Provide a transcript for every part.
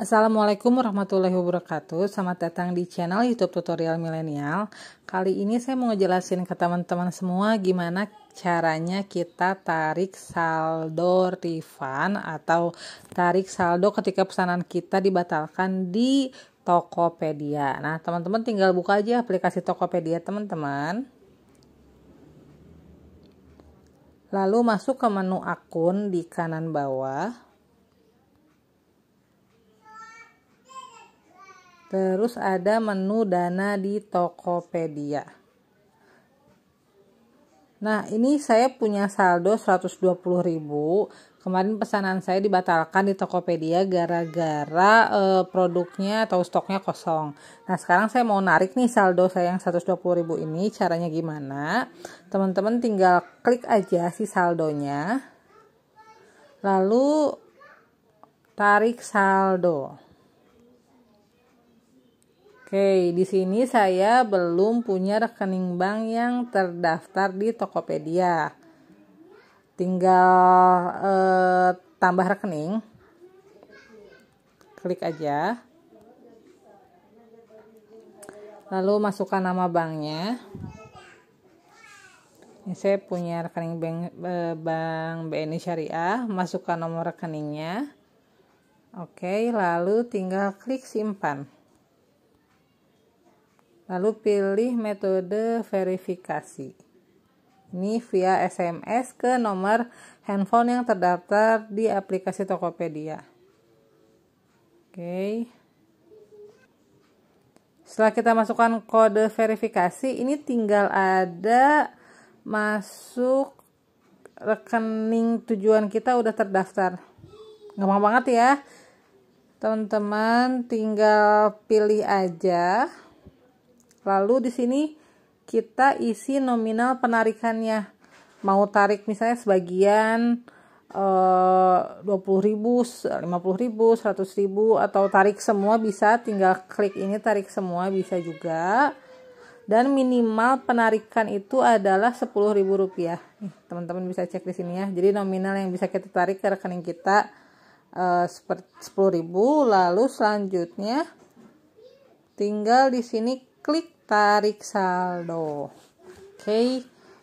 Assalamualaikum warahmatullahi wabarakatuh Selamat datang di channel youtube tutorial milenial Kali ini saya mau ngejelasin ke teman-teman semua Gimana caranya kita tarik saldo refund Atau tarik saldo ketika pesanan kita dibatalkan di Tokopedia Nah teman-teman tinggal buka aja aplikasi Tokopedia teman-teman Lalu masuk ke menu akun di kanan bawah Terus ada menu dana di Tokopedia. Nah, ini saya punya saldo 120.000. Kemarin pesanan saya dibatalkan di Tokopedia gara-gara e, produknya atau stoknya kosong. Nah, sekarang saya mau narik nih saldo saya yang 120.000 ini. Caranya gimana? Teman-teman tinggal klik aja si saldonya. Lalu tarik saldo. Oke, di sini saya belum punya rekening bank yang terdaftar di Tokopedia. Tinggal eh, tambah rekening. Klik aja. Lalu masukkan nama banknya. Ini saya punya rekening bank, eh, bank BNI Syariah, masukkan nomor rekeningnya. Oke, lalu tinggal klik simpan. Lalu pilih metode verifikasi. Ini via SMS ke nomor handphone yang terdaftar di aplikasi Tokopedia. Oke. Setelah kita masukkan kode verifikasi, ini tinggal ada masuk rekening tujuan kita udah terdaftar. Gampang banget ya. Teman-teman tinggal pilih aja Lalu di sini kita isi nominal penarikannya. Mau tarik misalnya sebagian eh, puluh ribu, puluh ribu, atau tarik semua bisa tinggal klik ini tarik semua bisa juga dan minimal penarikan itu adalah sepuluh ribu rupiah teman-teman bisa cek di sini ya jadi nominal yang bisa kita tarik ke rekening kita eh, sepuluh ribu lalu selanjutnya tinggal di sini klik tarik saldo. Oke,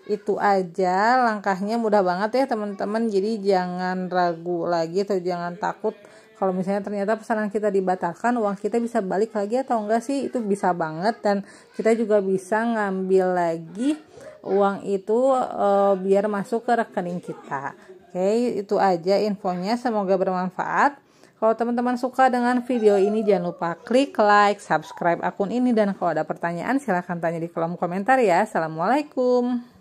itu aja langkahnya mudah banget ya teman-teman. Jadi jangan ragu lagi atau jangan takut kalau misalnya ternyata pesanan kita dibatalkan, uang kita bisa balik lagi atau enggak sih? Itu bisa banget dan kita juga bisa ngambil lagi uang itu e, biar masuk ke rekening kita. Oke, itu aja infonya. Semoga bermanfaat. Kalau teman-teman suka dengan video ini jangan lupa klik like, subscribe akun ini dan kalau ada pertanyaan silahkan tanya di kolom komentar ya. Assalamualaikum.